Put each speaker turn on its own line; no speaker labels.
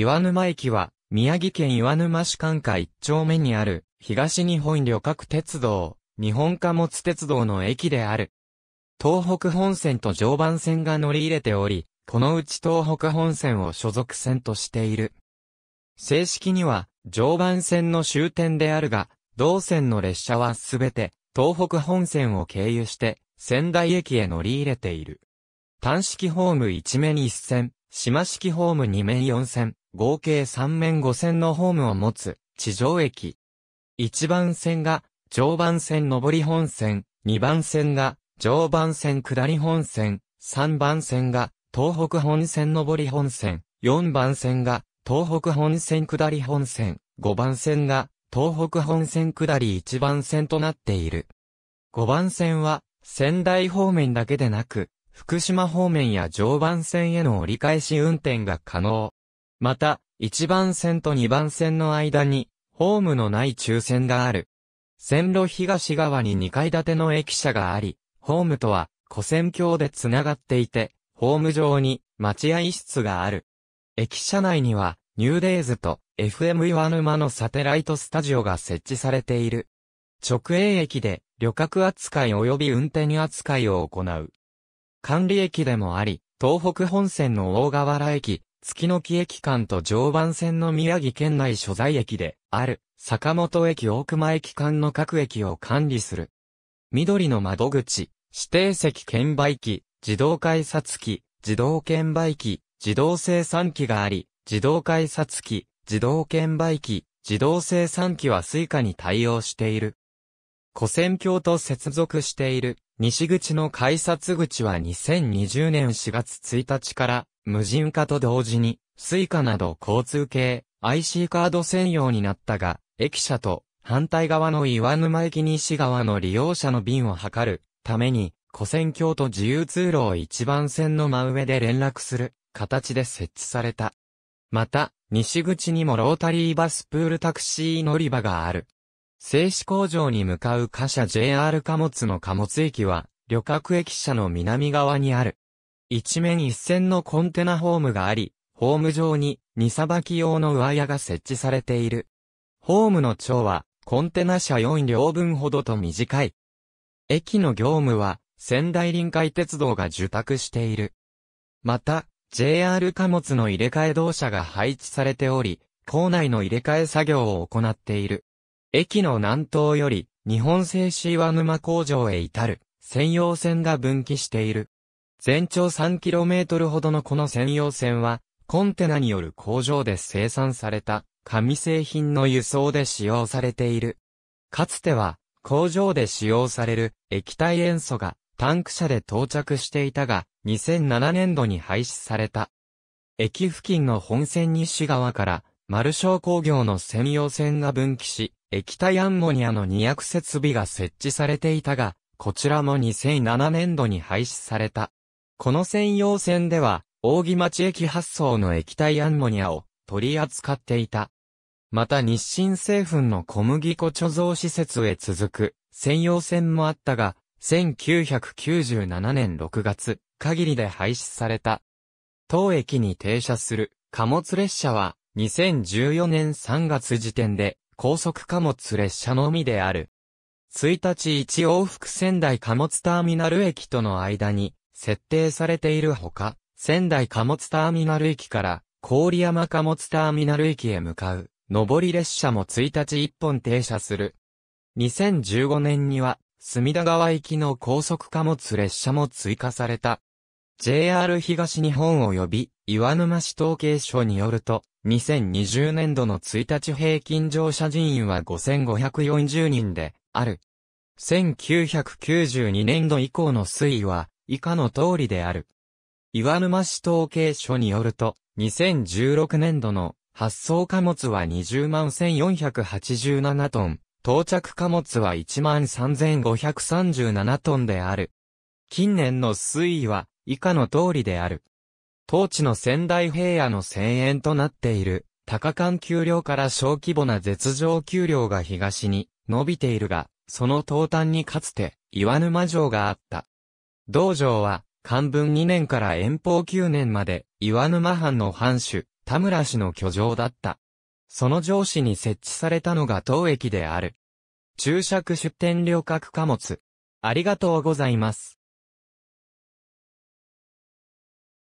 岩沼駅は、宮城県岩沼市関下一丁目にある、東日本旅客鉄道、日本貨物鉄道の駅である。東北本線と常磐線が乗り入れており、このうち東北本線を所属線としている。正式には、常磐線の終点であるが、同線の列車はすべて、東北本線を経由して、仙台駅へ乗り入れている。単式ホーム1面1線、島式ホーム2面4線、合計3面5線のホームを持つ、地上駅。1番線が、常磐線上り本線、2番線が、常磐線下り本線、3番線が、東北本線上り本線、4番線が、東北本線下り本線、5番線が、東北本線下り1番線となっている。5番線は、仙台方面だけでなく、福島方面や常磐線への折り返し運転が可能。また、1番線と2番線の間に、ホームのない抽選がある。線路東側に2階建ての駅舎があり、ホームとは、古線橋でつながっていて、ホーム上に待合室がある。駅舎内には、ニューデイズと FM 岩沼のサテライトスタジオが設置されている。直営駅で旅客扱い及び運転扱いを行う。管理駅でもあり、東北本線の大河原駅、月の木駅間と常磐線の宮城県内所在駅である坂本駅大熊駅間の各駅を管理する。緑の窓口、指定席券売機、自動改札機、自動券売機、自動生産機があり、自動改札機、自動券売機、自動生産機は suica に対応している。古線橋と接続している西口の改札口は2020年4月1日から無人化と同時に、スイカなど交通系 IC カード専用になったが、駅舎と反対側の岩沼駅西側の利用者の便を図るために、古戦橋と自由通路を一番線の真上で連絡する形で設置された。また、西口にもロータリーバスプールタクシー乗り場がある。製紙工場に向かう貨車 JR 貨物の貨物駅は、旅客駅舎の南側にある。一面一線のコンテナホームがあり、ホーム上に荷さばき用の上屋が設置されている。ホームの長は、コンテナ車4両分ほどと短い。駅の業務は、仙台臨海鉄道が受託している。また、JR 貨物の入れ替え動車が配置されており、構内の入れ替え作業を行っている。駅の南東より、日本製 C 和沼工場へ至る、専用線が分岐している。全長 3km ほどのこの専用線は、コンテナによる工場で生産された、紙製品の輸送で使用されている。かつては、工場で使用される液体塩素がタンク車で到着していたが、2007年度に廃止された。駅付近の本線西側から、丸小工業の専用線が分岐し、液体アンモニアの2役設備が設置されていたが、こちらも2007年度に廃止された。この専用線では、大木町駅発送の液体アンモニアを取り扱っていた。また日清製粉の小麦粉貯蔵施設へ続く専用線もあったが、1997年6月限りで廃止された。当駅に停車する貨物列車は2014年3月時点で高速貨物列車のみである。1日1往復仙台貨物ターミナル駅との間に設定されているほか、仙台貨物ターミナル駅から郡山貨物ターミナル駅へ向かう上り列車も1日1本停車する。2015年には隅田川行きの高速貨物列車も追加された。JR 東日本及び岩沼市統計所によると、2020年度の1日平均乗車人員は5540人である。1992年度以降の推移は、以下の通りである。岩沼市統計書によると、2016年度の発送貨物は20万1487トン、到着貨物は1万3537トンである。近年の推移は以下の通りである。当地の仙台平野の千円となっている、高間給料から小規模な絶上給料が東に伸びているが、その東端にかつて岩沼城があった。道場は、漢文2年から遠方9年まで、岩沼藩の藩主、田村氏の居城だった。その上司に設置されたのが当駅である。注釈出店旅客貨物。ありがとうございます。